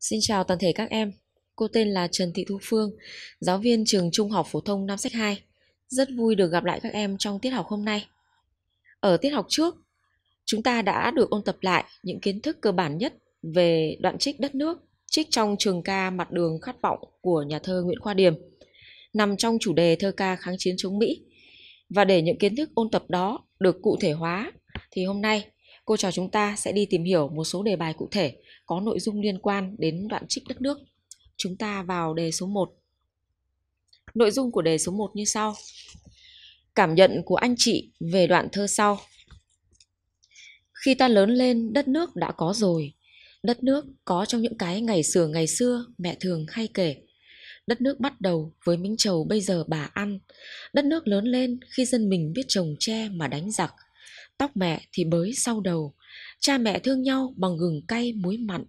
Xin chào toàn thể các em. Cô tên là Trần Thị Thu Phương, giáo viên trường Trung học phổ thông Nam Sách 2. Rất vui được gặp lại các em trong tiết học hôm nay. Ở tiết học trước, chúng ta đã được ôn tập lại những kiến thức cơ bản nhất về đoạn trích đất nước, trích trong trường ca Mặt đường khát vọng của nhà thơ Nguyễn Khoa Điềm, nằm trong chủ đề thơ ca kháng chiến chống Mỹ. Và để những kiến thức ôn tập đó được cụ thể hóa, thì hôm nay cô trò chúng ta sẽ đi tìm hiểu một số đề bài cụ thể có nội dung liên quan đến đoạn trích đất nước. Chúng ta vào đề số 1. Nội dung của đề số 1 như sau. Cảm nhận của anh chị về đoạn thơ sau. Khi ta lớn lên, đất nước đã có rồi. Đất nước có trong những cái ngày xưa ngày xưa mẹ thường hay kể. Đất nước bắt đầu với miếng trầu bây giờ bà ăn. Đất nước lớn lên khi dân mình biết trồng tre mà đánh giặc. Tóc mẹ thì bới sau đầu, Cha mẹ thương nhau bằng gừng cay muối mặn,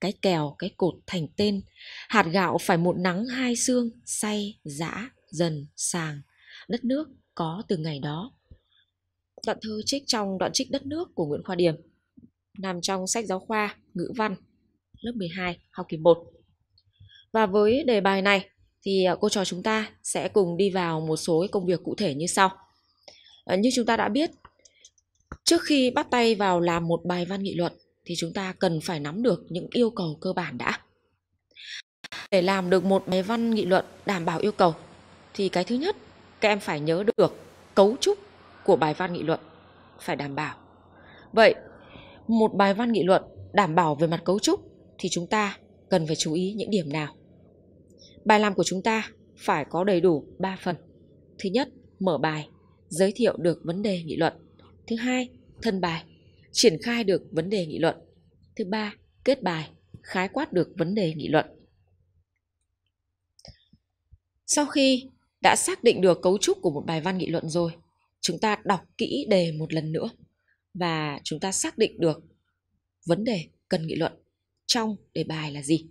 cái kèo, cái cột thành tên. Hạt gạo phải một nắng hai xương, say, giã, dần, sàng. Đất nước có từ ngày đó. Đoạn thơ trích trong đoạn trích đất nước của Nguyễn Khoa Điềm nằm trong sách giáo khoa ngữ văn lớp 12 học kỳ 1. Và với đề bài này thì à, cô trò chúng ta sẽ cùng đi vào một số công việc cụ thể như sau. À, như chúng ta đã biết, trước khi bắt tay vào làm một bài văn nghị luận thì chúng ta cần phải nắm được những yêu cầu cơ bản đã để làm được một bài văn nghị luận đảm bảo yêu cầu thì cái thứ nhất các em phải nhớ được cấu trúc của bài văn nghị luận phải đảm bảo vậy một bài văn nghị luận đảm bảo về mặt cấu trúc thì chúng ta cần phải chú ý những điểm nào bài làm của chúng ta phải có đầy đủ 3 phần thứ nhất mở bài giới thiệu được vấn đề nghị luận Thứ hai, thân bài, triển khai được vấn đề nghị luận. Thứ ba, kết bài, khái quát được vấn đề nghị luận. Sau khi đã xác định được cấu trúc của một bài văn nghị luận rồi, chúng ta đọc kỹ đề một lần nữa và chúng ta xác định được vấn đề cần nghị luận trong đề bài là gì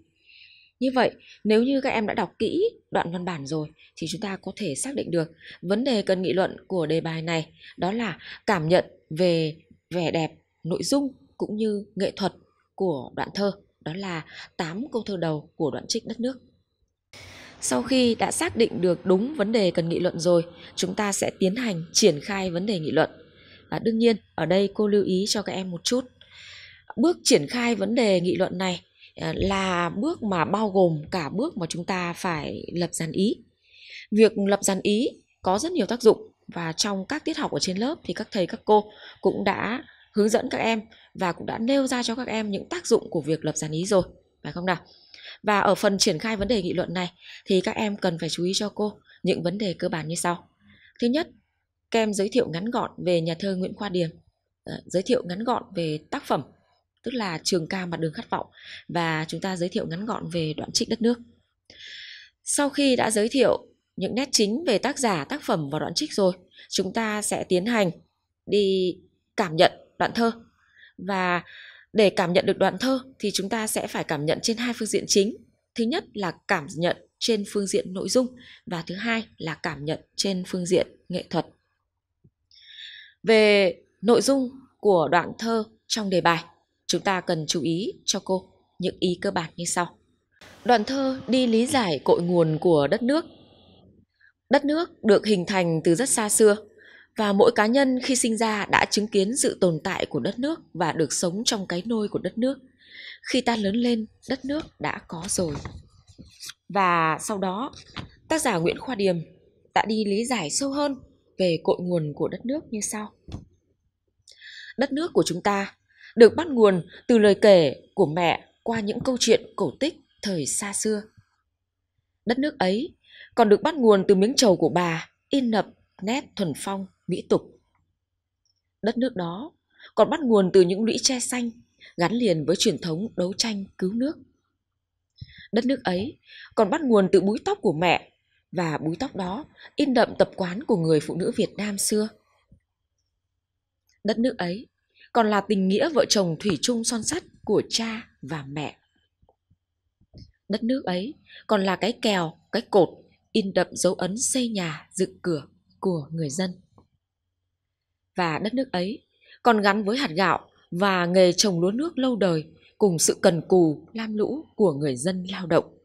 như vậy, nếu như các em đã đọc kỹ đoạn văn bản rồi thì chúng ta có thể xác định được vấn đề cần nghị luận của đề bài này đó là cảm nhận về vẻ đẹp, nội dung cũng như nghệ thuật của đoạn thơ, đó là 8 câu thơ đầu của đoạn trích đất nước. Sau khi đã xác định được đúng vấn đề cần nghị luận rồi, chúng ta sẽ tiến hành triển khai vấn đề nghị luận. À, đương nhiên, ở đây cô lưu ý cho các em một chút. Bước triển khai vấn đề nghị luận này Ờ, là bước mà bao gồm cả bước mà chúng ta phải lập dàn ý. Việc lập dàn ý có rất nhiều tác dụng và trong các tiết học ở trên lớp thì các thầy các cô cũng đã hướng dẫn các em và cũng đã nêu ra cho các em những tác dụng của việc lập dàn ý rồi, phải không nào? Và ở phần triển khai vấn đề nghị luận này thì các em cần phải chú ý cho cô những vấn đề cơ bản như sau. Thứ nhất, kem giới thiệu ngắn gọn về nhà thơ Nguyễn Khoa Điềm, ờ, giới thiệu ngắn gọn về tác phẩm tức là trường ca mặt đường khát vọng và chúng ta giới thiệu ngắn gọn về đoạn trích đất nước. Sau khi đã giới thiệu những nét chính về tác giả, tác phẩm và đoạn trích rồi, chúng ta sẽ tiến hành đi cảm nhận đoạn thơ. Và để cảm nhận được đoạn thơ thì chúng ta sẽ phải cảm nhận trên hai phương diện chính. Thứ nhất là cảm nhận trên phương diện nội dung và thứ hai là cảm nhận trên phương diện nghệ thuật. Về nội dung của đoạn thơ trong đề bài Chúng ta cần chú ý cho cô những ý cơ bản như sau. Đoạn thơ đi lý giải cội nguồn của đất nước. Đất nước được hình thành từ rất xa xưa và mỗi cá nhân khi sinh ra đã chứng kiến sự tồn tại của đất nước và được sống trong cái nôi của đất nước. Khi ta lớn lên, đất nước đã có rồi. Và sau đó, tác giả Nguyễn Khoa Điềm đã đi lý giải sâu hơn về cội nguồn của đất nước như sau. Đất nước của chúng ta được bắt nguồn từ lời kể của mẹ qua những câu chuyện cổ tích thời xa xưa. Đất nước ấy còn được bắt nguồn từ miếng trầu của bà in nập nét thuần phong, mỹ tục. Đất nước đó còn bắt nguồn từ những lũy tre xanh gắn liền với truyền thống đấu tranh cứu nước. Đất nước ấy còn bắt nguồn từ búi tóc của mẹ và búi tóc đó in đậm tập quán của người phụ nữ Việt Nam xưa. Đất nước ấy còn là tình nghĩa vợ chồng thủy chung son sắt của cha và mẹ. Đất nước ấy còn là cái kèo, cái cột in đậm dấu ấn xây nhà, dựng cửa của người dân. Và đất nước ấy còn gắn với hạt gạo và nghề trồng lúa nước lâu đời cùng sự cần cù, lam lũ của người dân lao động.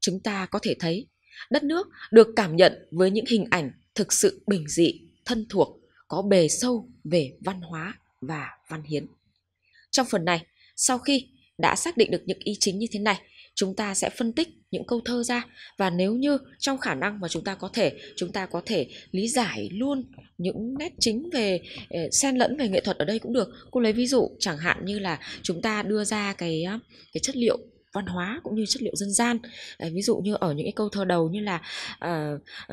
Chúng ta có thể thấy đất nước được cảm nhận với những hình ảnh thực sự bình dị, thân thuộc, có bề sâu về văn hóa và Văn Hiến. Trong phần này, sau khi đã xác định được những ý chính như thế này, chúng ta sẽ phân tích những câu thơ ra và nếu như trong khả năng mà chúng ta có thể, chúng ta có thể lý giải luôn những nét chính về ờ, xen lẫn về nghệ thuật ở đây cũng được. Cô lấy ví dụ chẳng hạn như là chúng ta đưa ra cái cái chất liệu văn hóa cũng như chất liệu dân gian à, ví dụ như ở những cái câu thơ đầu như là à,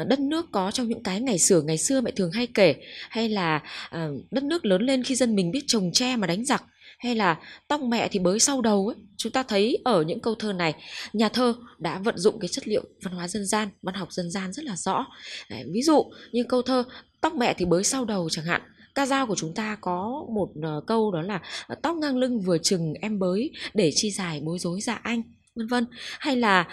đất nước có trong những cái ngày xưa ngày xưa mẹ thường hay kể hay là à, đất nước lớn lên khi dân mình biết trồng tre mà đánh giặc hay là tóc mẹ thì bới sau đầu ấy chúng ta thấy ở những câu thơ này nhà thơ đã vận dụng cái chất liệu văn hóa dân gian văn học dân gian rất là rõ Đấy, ví dụ như câu thơ tóc mẹ thì bới sau đầu chẳng hạn ca dao của chúng ta có một ờ, câu đó là ờ, tóc ngang lưng vừa chừng em bới để chi dài bối rối dạ anh vân vân hay là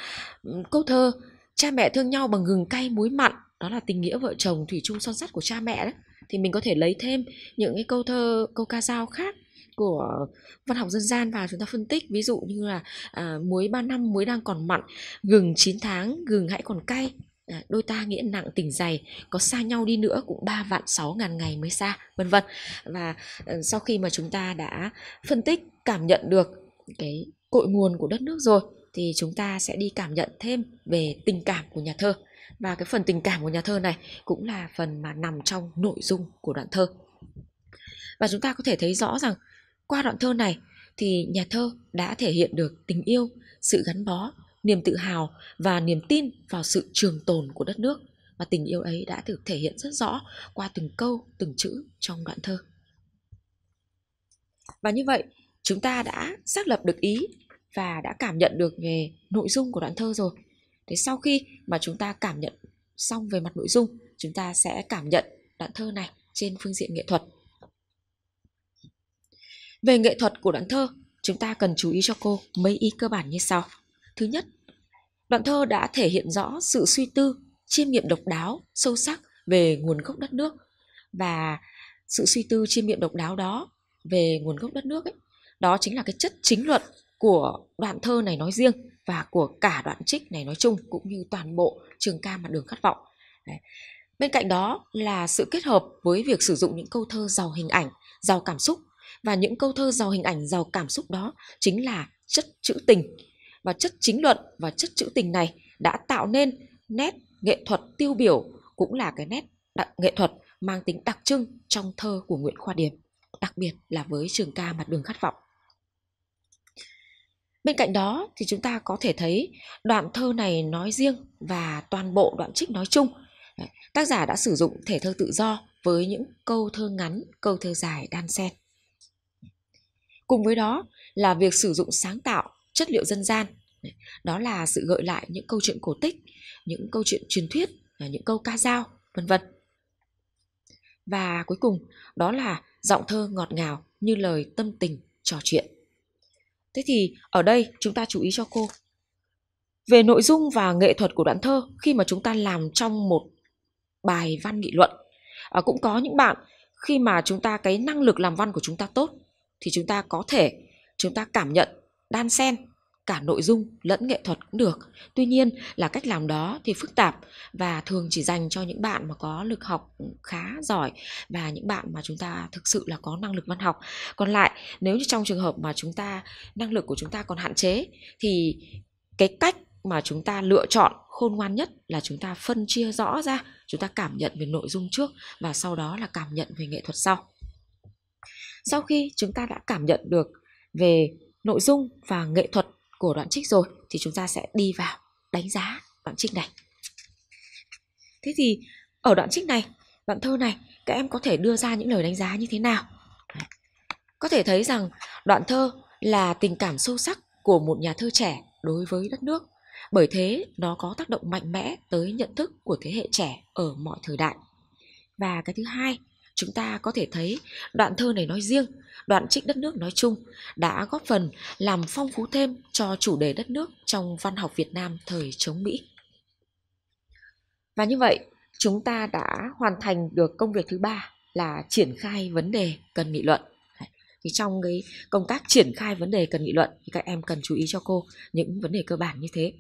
câu thơ cha mẹ thương nhau bằng gừng cay muối mặn đó là tình nghĩa vợ chồng thủy chung son sắt của cha mẹ đấy thì mình có thể lấy thêm những cái câu thơ câu ca dao khác của văn học dân gian vào chúng ta phân tích ví dụ như là à, muối 3 năm muối đang còn mặn gừng 9 tháng gừng hãy còn cay À, đôi ta nghĩa nặng tình dày có xa nhau đi nữa cũng ba vạn sáu ngàn ngày mới xa vân vân và ờ, sau khi mà chúng ta đã phân tích cảm nhận được cái cội nguồn của đất nước rồi thì chúng ta sẽ đi cảm nhận thêm về tình cảm của nhà thơ và cái phần tình cảm của nhà thơ này cũng là phần mà nằm trong nội dung của đoạn thơ và chúng ta có thể thấy rõ rằng qua đoạn thơ này thì nhà thơ đã thể hiện được tình yêu sự gắn bó niềm tự hào và niềm tin vào sự trường tồn của đất nước và tình yêu ấy đã được thể hiện rất rõ qua từng câu, từng chữ trong đoạn thơ. Và như vậy, chúng ta đã xác lập được ý và đã cảm nhận được về nội dung của đoạn thơ rồi. Thế sau khi mà chúng ta cảm nhận xong về mặt nội dung, chúng ta sẽ cảm nhận đoạn thơ này trên phương diện nghệ thuật. Về nghệ thuật của đoạn thơ, chúng ta cần chú ý cho cô mấy ý cơ bản như sau. Thứ nhất Đoạn thơ đã thể hiện rõ sự suy tư, chiêm nghiệm độc đáo, sâu sắc về nguồn gốc đất nước và sự suy tư chiêm nghiệm độc đáo đó về nguồn gốc đất nước ấy, đó chính là cái chất chính luận của đoạn thơ này nói riêng và của cả đoạn trích này nói chung cũng như toàn bộ trường ca mà đường khát vọng. Đấy. Bên cạnh đó là sự kết hợp với việc sử dụng những câu thơ giàu hình ảnh, giàu cảm xúc và những câu thơ giàu hình ảnh, giàu cảm xúc đó chính là chất trữ tình và chất chính luận và chất trữ tình này đã tạo nên nét nghệ thuật tiêu biểu cũng là cái nét đặc nghệ thuật mang tính đặc trưng trong thơ của Nguyễn Khoa Điềm, đặc biệt là với trường ca mặt đường khát vọng. Bên cạnh đó thì chúng ta có thể thấy đoạn thơ này nói riêng và toàn bộ đoạn trích nói chung. Tác giả đã sử dụng thể thơ tự do với những câu thơ ngắn, câu thơ dài đan xen. Cùng với đó là việc sử dụng sáng tạo chất liệu dân gian đó là sự gợi lại những câu chuyện cổ tích những câu chuyện truyền thuyết à, những câu ca dao vân vân và cuối cùng đó là giọng thơ ngọt ngào như lời tâm tình trò chuyện thế thì ở đây chúng ta chú ý cho cô về nội dung và nghệ thuật của đoạn thơ khi mà chúng ta làm trong một bài văn nghị luận à, cũng có những bạn khi mà chúng ta cái năng lực làm văn của chúng ta tốt thì chúng ta có thể chúng ta cảm nhận đan xen cả nội dung lẫn nghệ thuật cũng được tuy nhiên là cách làm đó thì phức tạp và thường chỉ dành cho những bạn mà có lực học khá giỏi và những bạn mà chúng ta thực sự là có năng lực văn học còn lại nếu như trong trường hợp mà chúng ta năng lực của chúng ta còn hạn chế thì cái cách mà chúng ta lựa chọn khôn ngoan nhất là chúng ta phân chia rõ ra chúng ta cảm nhận về nội dung trước và sau đó là cảm nhận về nghệ thuật sau sau khi chúng ta đã cảm nhận được về nội dung và nghệ thuật của đoạn trích rồi thì chúng ta sẽ đi vào đánh giá đoạn trích này. Thế thì ở đoạn trích này, đoạn thơ này các em có thể đưa ra những lời đánh giá như thế nào? Có thể thấy rằng đoạn thơ là tình cảm sâu sắc của một nhà thơ trẻ đối với đất nước. Bởi thế nó có tác động mạnh mẽ tới nhận thức của thế hệ trẻ ở mọi thời đại. Và cái thứ hai Chúng ta có thể thấy đoạn thơ này nói riêng, đoạn trích đất nước nói chung đã góp phần làm phong phú thêm cho chủ đề đất nước trong văn học Việt Nam thời chống Mỹ. Và như vậy, chúng ta đã hoàn thành được công việc thứ ba là triển khai vấn đề cần nghị luận. Thì trong cái công tác triển khai vấn đề cần nghị luận thì các em cần chú ý cho cô những vấn đề cơ bản như thế.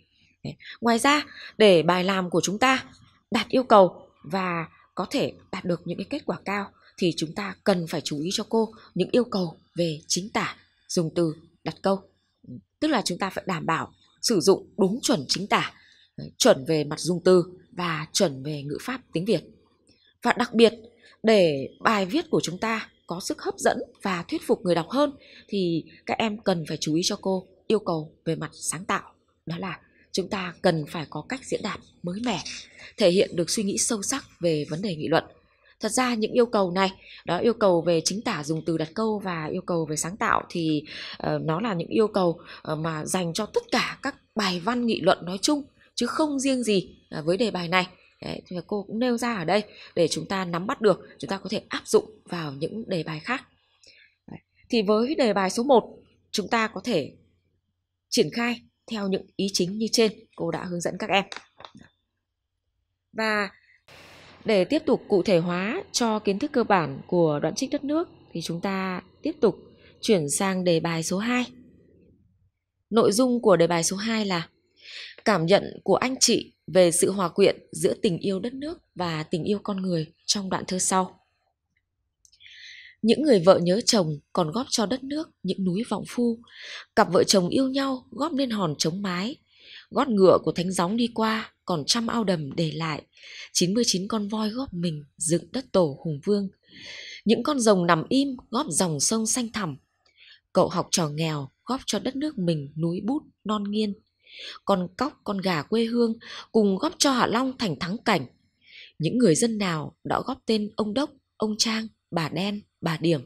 Ngoài ra, để bài làm của chúng ta đạt yêu cầu và có thể đạt được những cái kết quả cao thì chúng ta cần phải chú ý cho cô những yêu cầu về chính tả dùng từ đặt câu tức là chúng ta phải đảm bảo sử dụng đúng chuẩn chính tả chuẩn về mặt dùng từ và chuẩn về ngữ pháp tiếng việt và đặc biệt để bài viết của chúng ta có sức hấp dẫn và thuyết phục người đọc hơn thì các em cần phải chú ý cho cô yêu cầu về mặt sáng tạo đó là chúng ta cần phải có cách diễn đạt mới mẻ, thể hiện được suy nghĩ sâu sắc về vấn đề nghị luận. Thật ra những yêu cầu này, đó yêu cầu về chính tả dùng từ đặt câu và yêu cầu về sáng tạo thì uh, nó là những yêu cầu uh, mà dành cho tất cả các bài văn nghị luận nói chung chứ không riêng gì uh, với đề bài này. Đấy, thì cô cũng nêu ra ở đây để chúng ta nắm bắt được, chúng ta có thể áp dụng vào những đề bài khác. Đấy. Thì với đề bài số 1, chúng ta có thể triển khai theo những ý chính như trên cô đã hướng dẫn các em. Và để tiếp tục cụ thể hóa cho kiến thức cơ bản của đoạn trích đất nước thì chúng ta tiếp tục chuyển sang đề bài số 2. Nội dung của đề bài số 2 là cảm nhận của anh chị về sự hòa quyện giữa tình yêu đất nước và tình yêu con người trong đoạn thơ sau. Những người vợ nhớ chồng còn góp cho đất nước những núi vọng phu. Cặp vợ chồng yêu nhau góp nên hòn chống mái. Gót ngựa của thánh gióng đi qua còn trăm ao đầm để lại. 99 con voi góp mình dựng đất tổ hùng vương. Những con rồng nằm im góp dòng sông xanh thẳm. Cậu học trò nghèo góp cho đất nước mình núi bút non nghiên. Con cóc, con gà quê hương cùng góp cho Hạ Long thành thắng cảnh. Những người dân nào đã góp tên ông Đốc, ông Trang bà đen, bà điểm.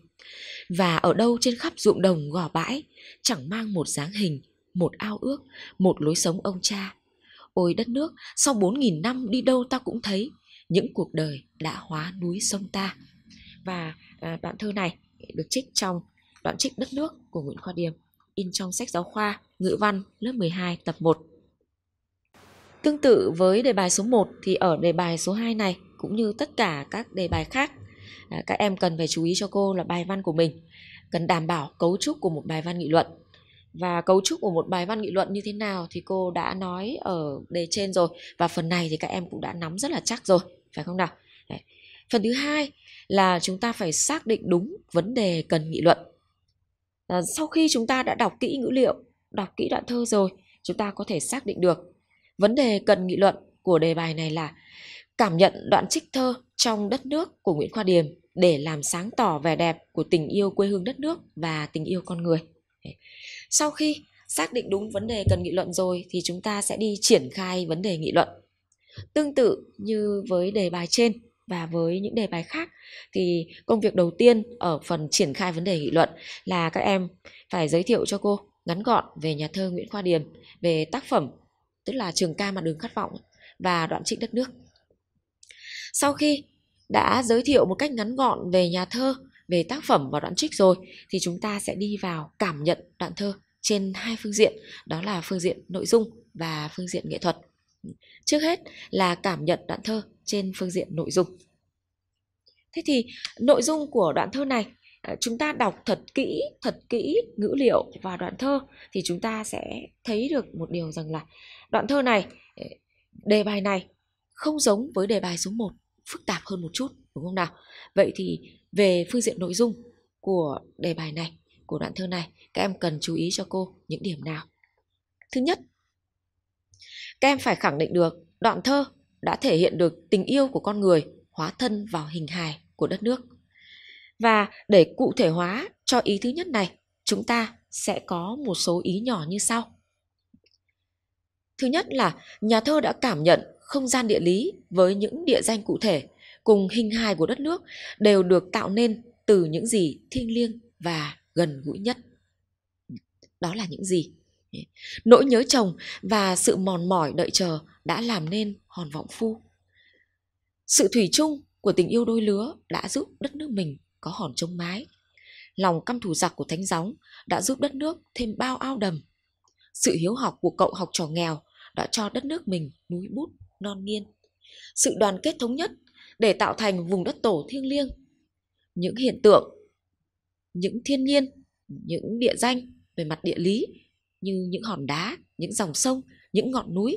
Và ở đâu trên khắp ruộng đồng gò bãi, chẳng mang một dáng hình, một ao ước, một lối sống ông cha. Ôi đất nước, sau bốn nghìn năm đi đâu ta cũng thấy, những cuộc đời đã hóa núi sông ta. Và à, đoạn thơ này được trích trong đoạn trích đất nước của Nguyễn Khoa Điềm, in trong sách giáo khoa ngữ văn lớp 12 tập 1. Tương tự với đề bài số 1 thì ở đề bài số 2 này cũng như tất cả các đề bài khác Ờ, các em cần phải chú ý cho cô là bài văn của mình cần đảm bảo cấu trúc của một bài văn nghị luận và cấu trúc của một bài văn nghị luận như thế nào thì cô đã nói ở đề trên rồi và phần này thì các em cũng đã nắm rất là chắc rồi phải không nào Đấy. phần thứ hai là chúng ta phải xác định đúng vấn đề cần nghị luận à, sau khi chúng ta đã đọc kỹ ngữ liệu đọc kỹ đoạn thơ rồi chúng ta có thể xác định được vấn đề cần nghị luận của đề bài này là cảm nhận đoạn trích thơ trong đất nước của Nguyễn Khoa Điềm để làm sáng tỏ vẻ đẹp của tình yêu quê hương đất nước và tình yêu con người. Sau khi xác định đúng vấn đề cần nghị luận rồi thì chúng ta sẽ đi triển khai vấn đề nghị luận. Tương tự như với đề bài trên và với những đề bài khác thì công việc đầu tiên ở phần triển khai vấn đề nghị luận là các em phải giới thiệu cho cô ngắn gọn về nhà thơ Nguyễn Khoa Điềm, về tác phẩm tức là Trường ca mặt đường khát vọng và đoạn trích đất nước. Sau khi đã giới thiệu một cách ngắn gọn về nhà thơ, về tác phẩm và đoạn trích rồi thì chúng ta sẽ đi vào cảm nhận đoạn thơ trên hai phương diện, đó là phương diện nội dung và phương diện nghệ thuật. Trước hết là cảm nhận đoạn thơ trên phương diện nội dung. Thế thì nội dung của đoạn thơ này à, chúng ta đọc thật kỹ, thật kỹ ngữ liệu và đoạn thơ thì chúng ta sẽ thấy được một điều rằng là đoạn thơ này, à, đề bài này không giống với đề bài số 1 phức tạp hơn một chút đúng không nào vậy thì về phương diện nội dung của đề bài này của đoạn thơ này các em cần chú ý cho cô những điểm nào thứ nhất các em phải khẳng định được đoạn thơ đã thể hiện được tình yêu của con người hóa thân vào hình hài của đất nước và để cụ thể hóa cho ý thứ nhất này chúng ta sẽ có một số ý nhỏ như sau thứ nhất là nhà thơ đã cảm nhận không gian địa lý với những địa danh cụ thể cùng hình hài của đất nước đều được tạo nên từ những gì thiêng liêng và gần gũi nhất. Đó là những gì? Nỗi nhớ chồng và sự mòn mỏi đợi chờ đã làm nên hòn vọng phu. Sự thủy chung của tình yêu đôi lứa đã giúp đất nước mình có hòn trống mái. Lòng căm thù giặc của thánh gióng đã giúp đất nước thêm bao ao đầm. Sự hiếu học của cậu học trò nghèo đã cho đất nước mình núi bút non niên, sự đoàn kết thống nhất để tạo thành vùng đất tổ thiêng liêng. Những hiện tượng, những thiên nhiên, những địa danh về mặt địa lý như những hòn đá, những dòng sông, những ngọn núi,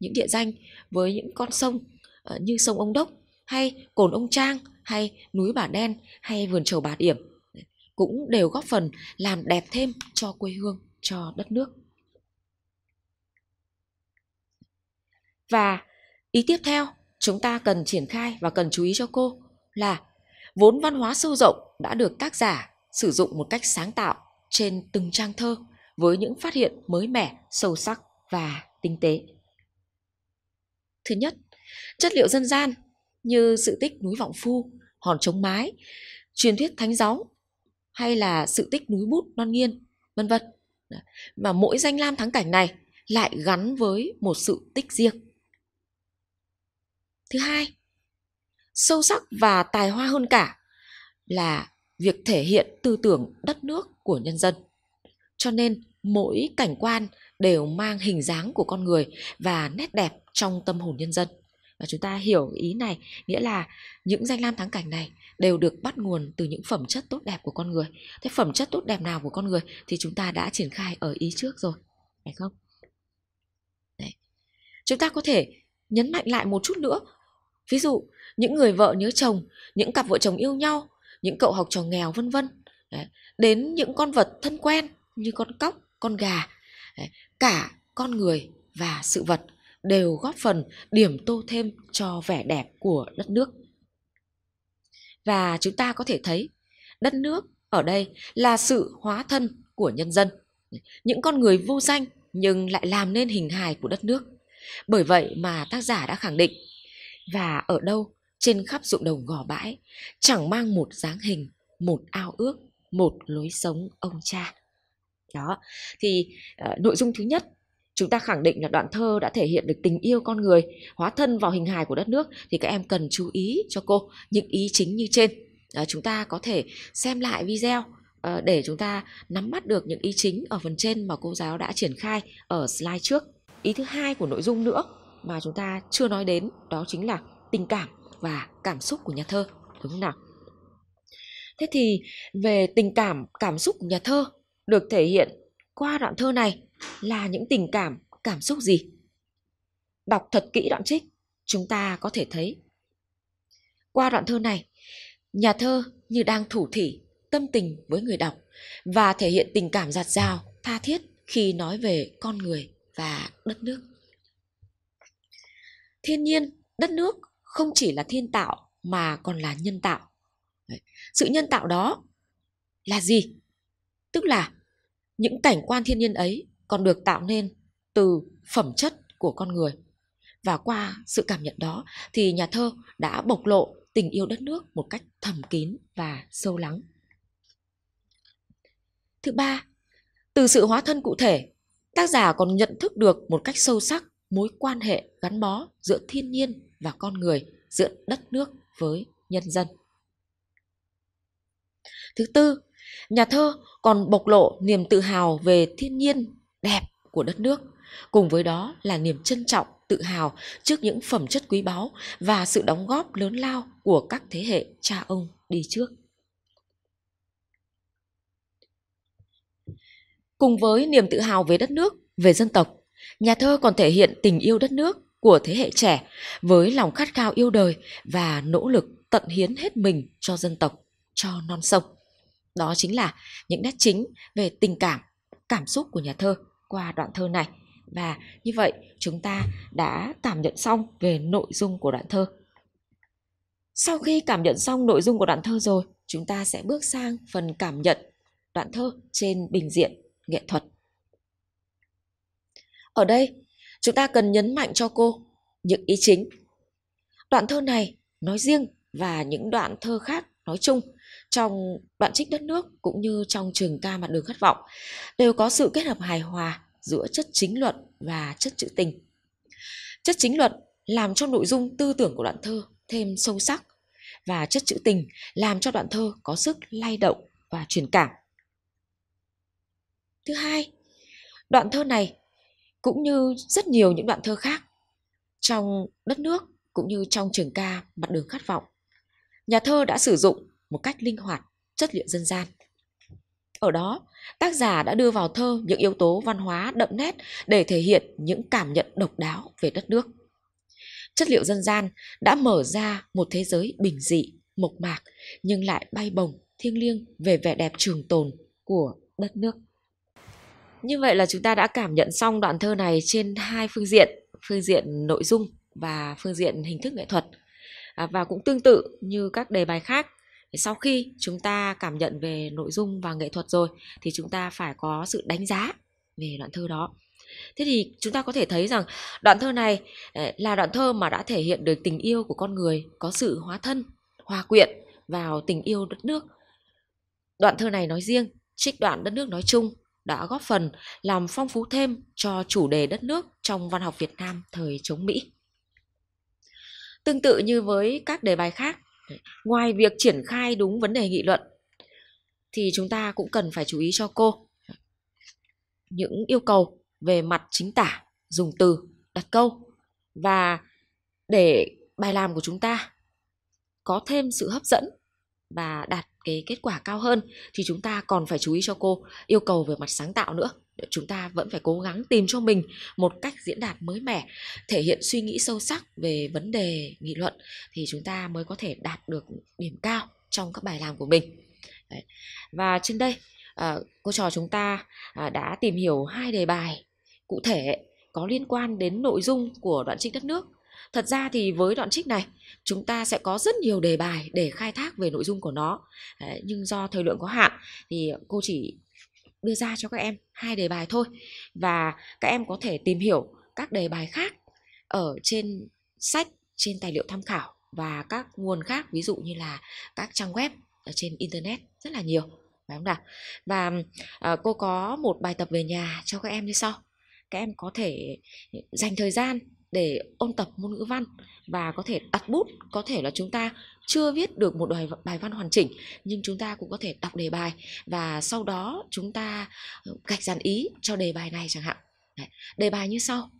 những địa danh với những con sông ờ, như sông Ông Đốc hay Cồn Ông Trang hay núi Bà Đen hay vườn trầu Bà Điểm cũng đều góp phần làm đẹp thêm cho quê hương, cho đất nước. Và Ý tiếp theo, chúng ta cần triển khai và cần chú ý cho cô là vốn văn hóa sâu rộng đã được tác giả sử dụng một cách sáng tạo trên từng trang thơ với những phát hiện mới mẻ, sâu sắc và tinh tế. Thứ nhất, chất liệu dân gian như sự tích núi Vọng Phu, hòn trống mái, truyền thuyết thánh giáo hay là sự tích núi bút non nghiên, vân vân. Mà mỗi danh lam thắng cảnh này lại gắn với một sự tích riêng thứ hai sâu sắc và tài hoa hơn cả là việc thể hiện tư tưởng đất nước của nhân dân cho nên mỗi cảnh quan đều mang hình dáng của con người và nét đẹp trong tâm hồn nhân dân và chúng ta hiểu ý này nghĩa là những danh lam thắng cảnh này đều được bắt nguồn từ những phẩm chất tốt đẹp của con người thế phẩm chất tốt đẹp nào của con người thì chúng ta đã triển khai ở ý trước rồi phải không Đấy. chúng ta có thể nhấn mạnh lại một chút nữa Ví dụ, những người vợ nhớ chồng, những cặp vợ chồng yêu nhau, những cậu học trò nghèo vân vân. Đến những con vật thân quen như con cóc, con gà, cả con người và sự vật đều góp phần điểm tô thêm cho vẻ đẹp của đất nước. Và chúng ta có thể thấy đất nước ở đây là sự hóa thân của nhân dân. Những con người vô danh nhưng lại làm nên hình hài của đất nước. Bởi vậy mà tác giả đã khẳng định và ở đâu trên khắp ruộng đồng gò bãi chẳng mang một dáng hình một ao ước một lối sống ông cha đó thì uh, nội dung thứ nhất chúng ta khẳng định là đoạn thơ đã thể hiện được tình yêu con người hóa thân vào hình hài của đất nước thì các em cần chú ý cho cô những ý chính như trên à, chúng ta có thể xem lại video à, để chúng ta nắm bắt được những ý chính ở phần trên mà cô giáo đã triển khai ở slide trước ý thứ hai của nội dung nữa mà chúng ta chưa nói đến đó chính là tình cảm và cảm xúc của nhà thơ đúng không nào thế thì về tình cảm cảm xúc của nhà thơ được thể hiện qua đoạn thơ này là những tình cảm cảm xúc gì đọc thật kỹ đoạn trích chúng ta có thể thấy qua đoạn thơ này nhà thơ như đang thủ thỉ tâm tình với người đọc và thể hiện tình cảm giạt rào tha thiết khi nói về con người và đất nước thiên nhiên đất nước không chỉ là thiên tạo mà còn là nhân tạo sự nhân tạo đó là gì tức là những cảnh quan thiên nhiên ấy còn được tạo nên từ phẩm chất của con người và qua sự cảm nhận đó thì nhà thơ đã bộc lộ tình yêu đất nước một cách thầm kín và sâu lắng thứ ba từ sự hóa thân cụ thể tác giả còn nhận thức được một cách sâu sắc mối quan hệ gắn bó giữa thiên nhiên và con người, giữa đất nước với nhân dân. Thứ tư, nhà thơ còn bộc lộ niềm tự hào về thiên nhiên đẹp của đất nước, cùng với đó là niềm trân trọng, tự hào trước những phẩm chất quý báu và sự đóng góp lớn lao của các thế hệ cha ông đi trước. Cùng với niềm tự hào về đất nước, về dân tộc, Nhà thơ còn thể hiện tình yêu đất nước của thế hệ trẻ với lòng khát khao yêu đời và nỗ lực tận hiến hết mình cho dân tộc, cho non sông. Đó chính là những nét chính về tình cảm, cảm xúc của nhà thơ qua đoạn thơ này. Và như vậy chúng ta đã cảm nhận xong về nội dung của đoạn thơ. Sau khi cảm nhận xong nội dung của đoạn thơ rồi, chúng ta sẽ bước sang phần cảm nhận đoạn thơ trên bình diện nghệ thuật. Ở đây, chúng ta cần nhấn mạnh cho cô những ý chính. Đoạn thơ này nói riêng và những đoạn thơ khác nói chung trong đoạn trích đất nước cũng như trong trường ca mặt đường khát vọng đều có sự kết hợp hài hòa giữa chất chính luận và chất trữ tình. Chất chính luận làm cho nội dung tư tưởng của đoạn thơ thêm sâu sắc và chất trữ tình làm cho đoạn thơ có sức lay động và truyền cảm. Thứ hai, đoạn thơ này cũng như rất nhiều những đoạn thơ khác trong đất nước cũng như trong trường ca mặt đường khát vọng. Nhà thơ đã sử dụng một cách linh hoạt chất liệu dân gian. Ở đó, tác giả đã đưa vào thơ những yếu tố văn hóa đậm nét để thể hiện những cảm nhận độc đáo về đất nước. Chất liệu dân gian đã mở ra một thế giới bình dị, mộc mạc nhưng lại bay bổng thiêng liêng về vẻ đẹp trường tồn của đất nước. Như vậy là chúng ta đã cảm nhận xong đoạn thơ này trên hai phương diện, phương diện nội dung và phương diện hình thức nghệ thuật. À, và cũng tương tự như các đề bài khác, sau khi chúng ta cảm nhận về nội dung và nghệ thuật rồi thì chúng ta phải có sự đánh giá về đoạn thơ đó. Thế thì chúng ta có thể thấy rằng đoạn thơ này à, là đoạn thơ mà đã thể hiện được tình yêu của con người có sự hóa thân, hòa quyện vào tình yêu đất nước. Đoạn thơ này nói riêng, trích đoạn đất nước nói chung đã góp phần làm phong phú thêm cho chủ đề đất nước trong văn học Việt Nam thời chống Mỹ. Tương tự như với các đề bài khác, ngoài việc triển khai đúng vấn đề nghị luận thì chúng ta cũng cần phải chú ý cho cô những yêu cầu về mặt chính tả, dùng từ, đặt câu và để bài làm của chúng ta có thêm sự hấp dẫn và đạt cái kết quả cao hơn thì chúng ta còn phải chú ý cho cô yêu cầu về mặt sáng tạo nữa chúng ta vẫn phải cố gắng tìm cho mình một cách diễn đạt mới mẻ thể hiện suy nghĩ sâu sắc về vấn đề nghị luận thì chúng ta mới có thể đạt được điểm cao trong các bài làm của mình và trên đây ờ, cô trò chúng ta à, đã tìm hiểu hai đề bài cụ thể có liên quan đến nội dung của đoạn trích đất nước Thật ra thì với đoạn trích này chúng ta sẽ có rất nhiều đề bài để khai thác về nội dung của nó. nhưng do thời lượng có hạn thì cô chỉ đưa ra cho các em hai đề bài thôi và các em có thể tìm hiểu các đề bài khác ở trên sách, trên tài liệu tham khảo và các nguồn khác ví dụ như là các trang web ở trên internet rất là nhiều phải không nào? Và à, cô có một bài tập về nhà cho các em như sau. Các em có thể dành thời gian để ôn tập môn ngữ văn và có thể đặt bút có thể là chúng ta chưa viết được một bài bài văn hoàn chỉnh nhưng chúng ta cũng có thể đọc đề bài và sau đó chúng ta ờ, gạch dàn ý cho đề bài này chẳng hạn đề bài như sau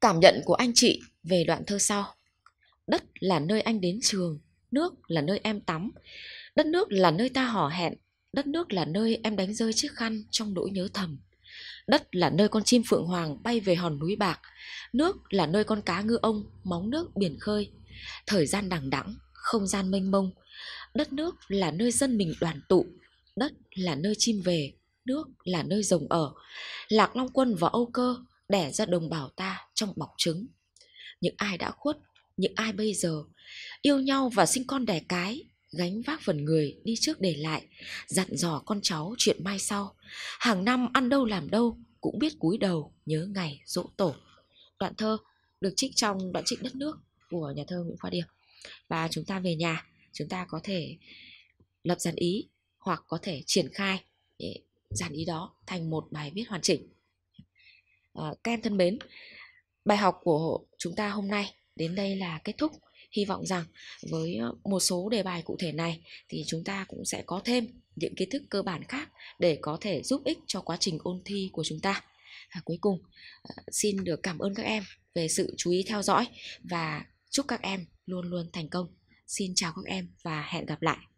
cảm nhận của anh chị về đoạn thơ sau đất là nơi anh đến trường nước là nơi em tắm đất nước là nơi ta hò hẹn đất nước là nơi em đánh rơi chiếc khăn trong nỗi nhớ thầm Đất là nơi con chim phượng hoàng bay về hòn núi bạc, nước là nơi con cá ngư ông móng nước biển khơi. Thời gian đằng đẵng, không gian mênh mông. Đất nước là nơi dân mình đoàn tụ, đất là nơi chim về, nước là nơi rồng ở. Lạc Long Quân và Âu Cơ đẻ ra đồng bào ta trong bọc trứng. Những ai đã khuất, những ai bây giờ, yêu nhau và sinh con đẻ cái gánh vác phần người đi trước để lại, dặn dò con cháu chuyện mai sau. Hàng năm ăn đâu làm đâu, cũng biết cúi đầu nhớ ngày dỗ tổ. Đoạn thơ được trích trong đoạn trích đất nước của nhà thơ Nguyễn Khoa Điềm Và chúng ta về nhà, chúng ta có thể lập dàn ý hoặc có thể triển khai dàn ý đó thành một bài viết hoàn chỉnh. À, các em thân mến, bài học của chúng ta hôm nay đến đây là kết thúc hy vọng rằng với một số đề bài cụ thể này thì chúng ta cũng sẽ có thêm những kiến thức cơ bản khác để có thể giúp ích cho quá trình ôn thi của chúng ta à, cuối cùng ờ, xin được cảm ơn các em về sự chú ý theo dõi và chúc các em luôn luôn thành công xin chào các em và hẹn gặp lại